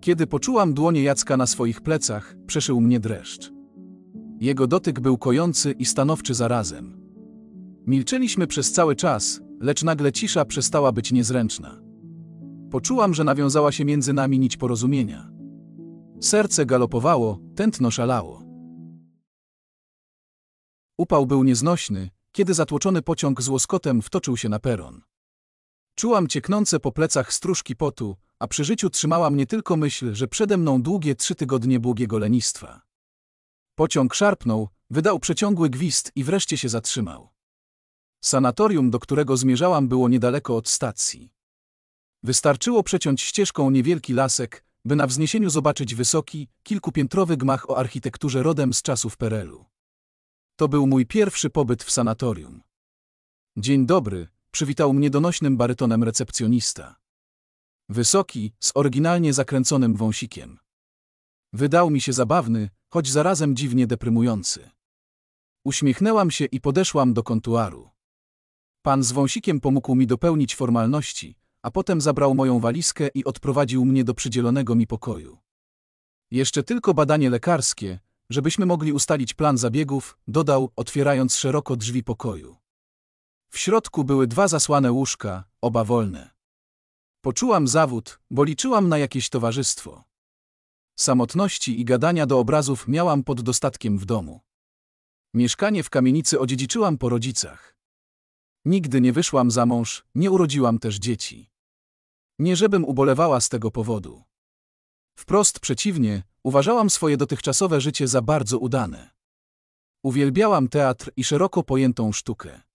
Kiedy poczułam dłonie Jacka na swoich plecach, przeszył mnie dreszcz. Jego dotyk był kojący i stanowczy zarazem. Milczyliśmy przez cały czas, lecz nagle cisza przestała być niezręczna. Poczułam, że nawiązała się między nami nić porozumienia. Serce galopowało, tętno szalało. Upał był nieznośny, kiedy zatłoczony pociąg z łoskotem wtoczył się na peron. Czułam cieknące po plecach stróżki potu, a przy życiu trzymała mnie tylko myśl, że przede mną długie trzy tygodnie błogiego lenistwa. Pociąg szarpnął, wydał przeciągły gwizd i wreszcie się zatrzymał. Sanatorium, do którego zmierzałam, było niedaleko od stacji. Wystarczyło przeciąć ścieżką niewielki lasek, by na wzniesieniu zobaczyć wysoki, kilkupiętrowy gmach o architekturze rodem z czasów Perelu. To był mój pierwszy pobyt w sanatorium. Dzień dobry, przywitał mnie donośnym barytonem recepcjonista. Wysoki, z oryginalnie zakręconym wąsikiem. Wydał mi się zabawny, choć zarazem dziwnie deprymujący. Uśmiechnęłam się i podeszłam do kontuaru. Pan z wąsikiem pomógł mi dopełnić formalności, a potem zabrał moją walizkę i odprowadził mnie do przydzielonego mi pokoju. Jeszcze tylko badanie lekarskie, żebyśmy mogli ustalić plan zabiegów, dodał, otwierając szeroko drzwi pokoju. W środku były dwa zasłane łóżka, oba wolne. Poczułam zawód, bo liczyłam na jakieś towarzystwo. Samotności i gadania do obrazów miałam pod dostatkiem w domu. Mieszkanie w kamienicy odziedziczyłam po rodzicach. Nigdy nie wyszłam za mąż, nie urodziłam też dzieci. Nie żebym ubolewała z tego powodu. Wprost przeciwnie, uważałam swoje dotychczasowe życie za bardzo udane. Uwielbiałam teatr i szeroko pojętą sztukę.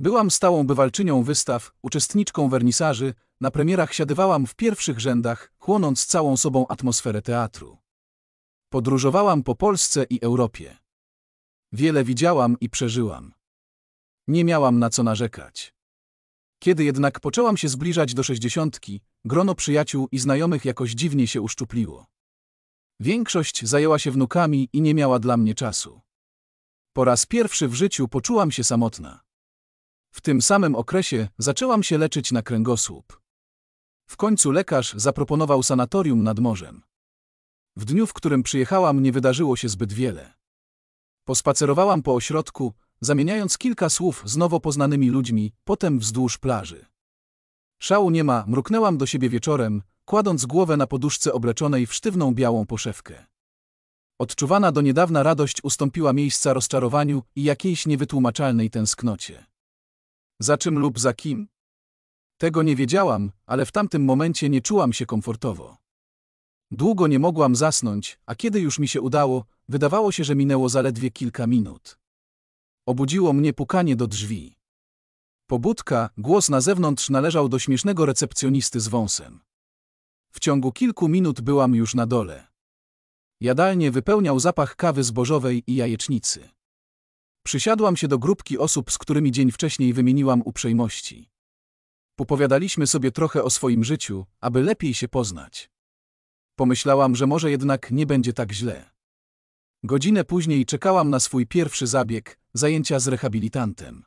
Byłam stałą bywalczynią wystaw, uczestniczką wernisaży, na premierach siadywałam w pierwszych rzędach, chłonąc całą sobą atmosferę teatru. Podróżowałam po Polsce i Europie. Wiele widziałam i przeżyłam. Nie miałam na co narzekać. Kiedy jednak poczęłam się zbliżać do sześćdziesiątki, grono przyjaciół i znajomych jakoś dziwnie się uszczupliło. Większość zajęła się wnukami i nie miała dla mnie czasu. Po raz pierwszy w życiu poczułam się samotna. W tym samym okresie zaczęłam się leczyć na kręgosłup. W końcu lekarz zaproponował sanatorium nad morzem. W dniu, w którym przyjechałam, nie wydarzyło się zbyt wiele. Pospacerowałam po ośrodku, zamieniając kilka słów z nowo poznanymi ludźmi, potem wzdłuż plaży. Szału nie ma, mruknęłam do siebie wieczorem, kładąc głowę na poduszce obleczonej w sztywną białą poszewkę. Odczuwana do niedawna radość ustąpiła miejsca rozczarowaniu i jakiejś niewytłumaczalnej tęsknocie. Za czym lub za kim? Tego nie wiedziałam, ale w tamtym momencie nie czułam się komfortowo. Długo nie mogłam zasnąć, a kiedy już mi się udało, wydawało się, że minęło zaledwie kilka minut. Obudziło mnie pukanie do drzwi. Pobudka, głos na zewnątrz należał do śmiesznego recepcjonisty z wąsem. W ciągu kilku minut byłam już na dole. Jadalnie wypełniał zapach kawy zbożowej i jajecznicy. Przysiadłam się do grupki osób, z którymi dzień wcześniej wymieniłam uprzejmości. Popowiadaliśmy sobie trochę o swoim życiu, aby lepiej się poznać. Pomyślałam, że może jednak nie będzie tak źle. Godzinę później czekałam na swój pierwszy zabieg, zajęcia z rehabilitantem.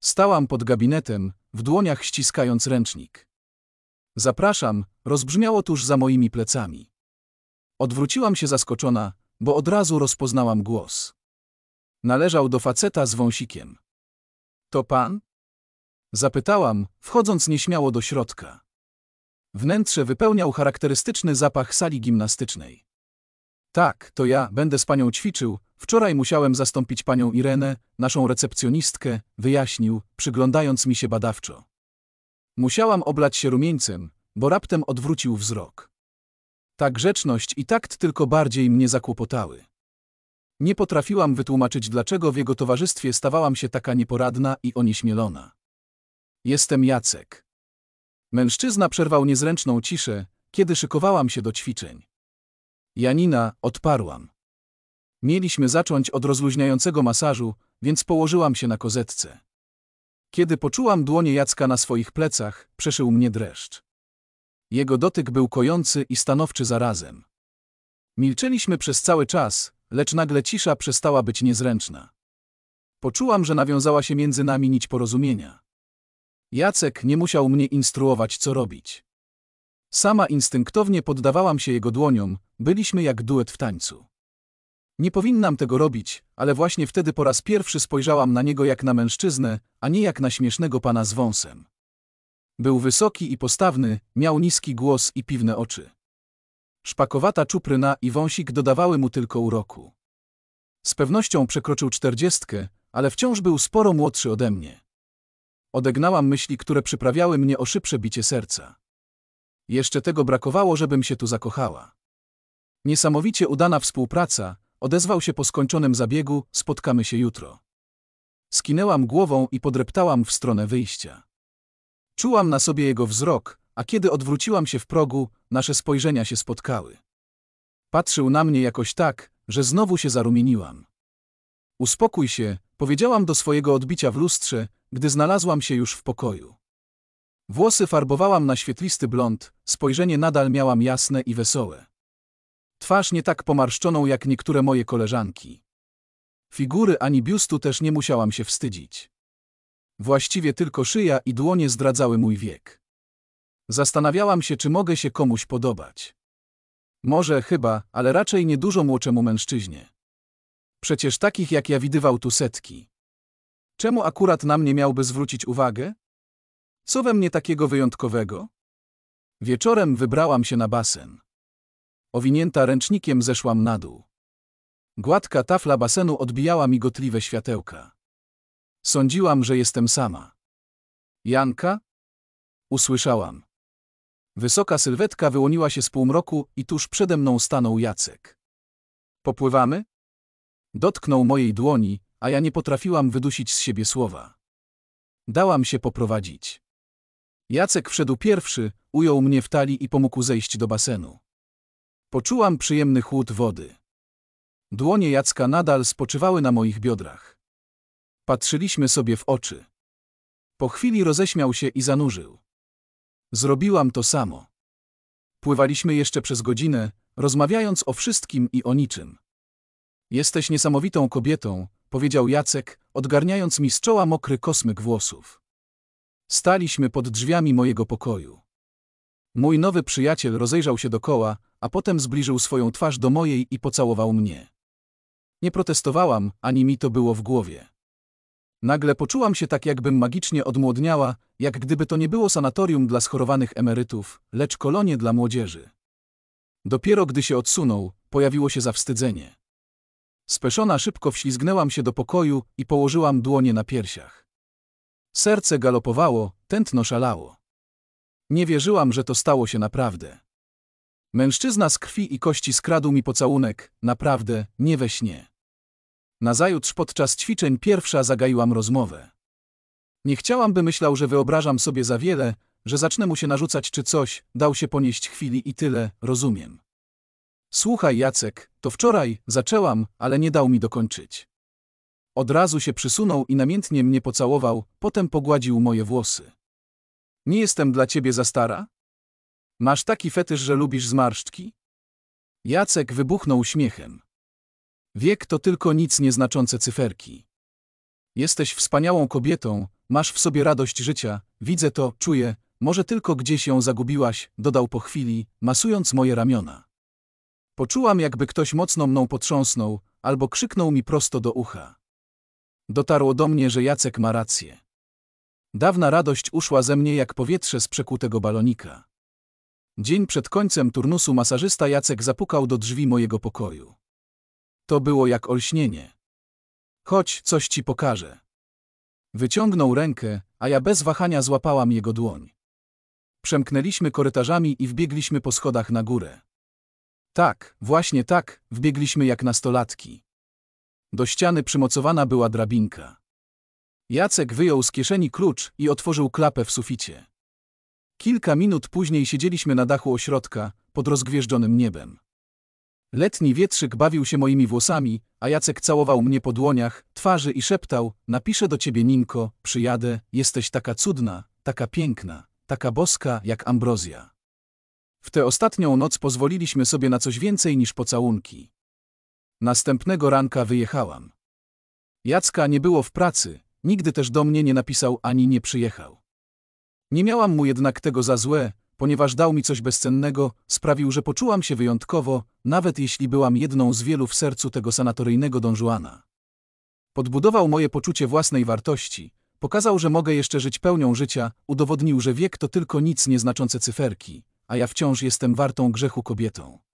Stałam pod gabinetem, w dłoniach ściskając ręcznik. Zapraszam, rozbrzmiało tuż za moimi plecami. Odwróciłam się zaskoczona, bo od razu rozpoznałam głos. Należał do faceta z wąsikiem. To pan? Zapytałam, wchodząc nieśmiało do środka. Wnętrze wypełniał charakterystyczny zapach sali gimnastycznej. Tak, to ja, będę z panią ćwiczył, wczoraj musiałem zastąpić panią Irenę, naszą recepcjonistkę, wyjaśnił, przyglądając mi się badawczo. Musiałam oblać się rumieńcem, bo raptem odwrócił wzrok. Ta grzeczność i takt tylko bardziej mnie zakłopotały. Nie potrafiłam wytłumaczyć, dlaczego w jego towarzystwie stawałam się taka nieporadna i onieśmielona. Jestem Jacek. Mężczyzna przerwał niezręczną ciszę, kiedy szykowałam się do ćwiczeń. Janina, odparłam. Mieliśmy zacząć od rozluźniającego masażu, więc położyłam się na kozetce. Kiedy poczułam dłonie Jacka na swoich plecach, przeszył mnie dreszcz. Jego dotyk był kojący i stanowczy zarazem. Milczeliśmy przez cały czas, lecz nagle cisza przestała być niezręczna. Poczułam, że nawiązała się między nami nić porozumienia. Jacek nie musiał mnie instruować, co robić. Sama instynktownie poddawałam się jego dłoniom, byliśmy jak duet w tańcu. Nie powinnam tego robić, ale właśnie wtedy po raz pierwszy spojrzałam na niego jak na mężczyznę, a nie jak na śmiesznego pana z wąsem. Był wysoki i postawny, miał niski głos i piwne oczy. Szpakowata czupryna i wąsik dodawały mu tylko uroku. Z pewnością przekroczył czterdziestkę, ale wciąż był sporo młodszy ode mnie. Odegnałam myśli, które przyprawiały mnie o szybsze bicie serca. Jeszcze tego brakowało, żebym się tu zakochała. Niesamowicie udana współpraca, odezwał się po skończonym zabiegu, spotkamy się jutro. Skinęłam głową i podreptałam w stronę wyjścia. Czułam na sobie jego wzrok, a kiedy odwróciłam się w progu, nasze spojrzenia się spotkały. Patrzył na mnie jakoś tak, że znowu się zarumieniłam. Uspokój się, powiedziałam do swojego odbicia w lustrze, gdy znalazłam się już w pokoju. Włosy farbowałam na świetlisty blond, spojrzenie nadal miałam jasne i wesołe. Twarz nie tak pomarszczoną jak niektóre moje koleżanki. Figury ani biustu też nie musiałam się wstydzić. Właściwie tylko szyja i dłonie zdradzały mój wiek. Zastanawiałam się, czy mogę się komuś podobać. Może chyba, ale raczej niedużo młodszemu mężczyźnie. Przecież takich jak ja widywał tu setki. Czemu akurat na mnie miałby zwrócić uwagę? Co we mnie takiego wyjątkowego? Wieczorem wybrałam się na basen. Owinięta ręcznikiem zeszłam na dół. Gładka tafla basenu odbijała migotliwe światełka. Sądziłam, że jestem sama. Janka? Usłyszałam. Wysoka sylwetka wyłoniła się z półmroku i tuż przede mną stanął Jacek. Popływamy? Dotknął mojej dłoni, a ja nie potrafiłam wydusić z siebie słowa. Dałam się poprowadzić. Jacek wszedł pierwszy, ujął mnie w talii i pomógł zejść do basenu. Poczułam przyjemny chłód wody. Dłonie Jacka nadal spoczywały na moich biodrach. Patrzyliśmy sobie w oczy. Po chwili roześmiał się i zanurzył. Zrobiłam to samo. Pływaliśmy jeszcze przez godzinę, rozmawiając o wszystkim i o niczym. Jesteś niesamowitą kobietą, powiedział Jacek, odgarniając mi z czoła mokry kosmyk włosów. Staliśmy pod drzwiami mojego pokoju. Mój nowy przyjaciel rozejrzał się dokoła, a potem zbliżył swoją twarz do mojej i pocałował mnie. Nie protestowałam, ani mi to było w głowie. Nagle poczułam się tak, jakbym magicznie odmłodniała, jak gdyby to nie było sanatorium dla schorowanych emerytów, lecz kolonie dla młodzieży. Dopiero gdy się odsunął, pojawiło się zawstydzenie. Speszona szybko wślizgnęłam się do pokoju i położyłam dłonie na piersiach. Serce galopowało, tętno szalało. Nie wierzyłam, że to stało się naprawdę. Mężczyzna z krwi i kości skradł mi pocałunek, naprawdę, nie we śnie. Nazajutrz podczas ćwiczeń pierwsza zagaiłam rozmowę. Nie chciałam, by myślał, że wyobrażam sobie za wiele, że zacznę mu się narzucać czy coś, dał się ponieść chwili i tyle, rozumiem. Słuchaj, Jacek, to wczoraj zaczęłam, ale nie dał mi dokończyć. Od razu się przysunął i namiętnie mnie pocałował, potem pogładził moje włosy. Nie jestem dla ciebie za stara? Masz taki fetysz, że lubisz zmarszczki? Jacek wybuchnął śmiechem. Wiek to tylko nic nieznaczące cyferki. Jesteś wspaniałą kobietą, masz w sobie radość życia, widzę to, czuję, może tylko gdzieś ją zagubiłaś, dodał po chwili, masując moje ramiona. Poczułam, jakby ktoś mocno mną potrząsnął, albo krzyknął mi prosto do ucha. Dotarło do mnie, że Jacek ma rację. Dawna radość uszła ze mnie jak powietrze z przekutego balonika. Dzień przed końcem turnusu masażysta Jacek zapukał do drzwi mojego pokoju. To było jak olśnienie. Chodź, coś ci pokażę. Wyciągnął rękę, a ja bez wahania złapałam jego dłoń. Przemknęliśmy korytarzami i wbiegliśmy po schodach na górę. Tak, właśnie tak, wbiegliśmy jak nastolatki. Do ściany przymocowana była drabinka. Jacek wyjął z kieszeni klucz i otworzył klapę w suficie. Kilka minut później siedzieliśmy na dachu ośrodka, pod rozgwieżdżonym niebem. Letni wietrzyk bawił się moimi włosami, a Jacek całował mnie po dłoniach, twarzy i szeptał, napiszę do ciebie Ninko, przyjadę, jesteś taka cudna, taka piękna, taka boska jak ambrozja. W tę ostatnią noc pozwoliliśmy sobie na coś więcej niż pocałunki. Następnego ranka wyjechałam. Jacka nie było w pracy, nigdy też do mnie nie napisał ani nie przyjechał. Nie miałam mu jednak tego za złe, ponieważ dał mi coś bezcennego, sprawił, że poczułam się wyjątkowo, nawet jeśli byłam jedną z wielu w sercu tego sanatoryjnego Juana. Podbudował moje poczucie własnej wartości, pokazał, że mogę jeszcze żyć pełnią życia, udowodnił, że wiek to tylko nic nieznaczące cyferki, a ja wciąż jestem wartą grzechu kobietą.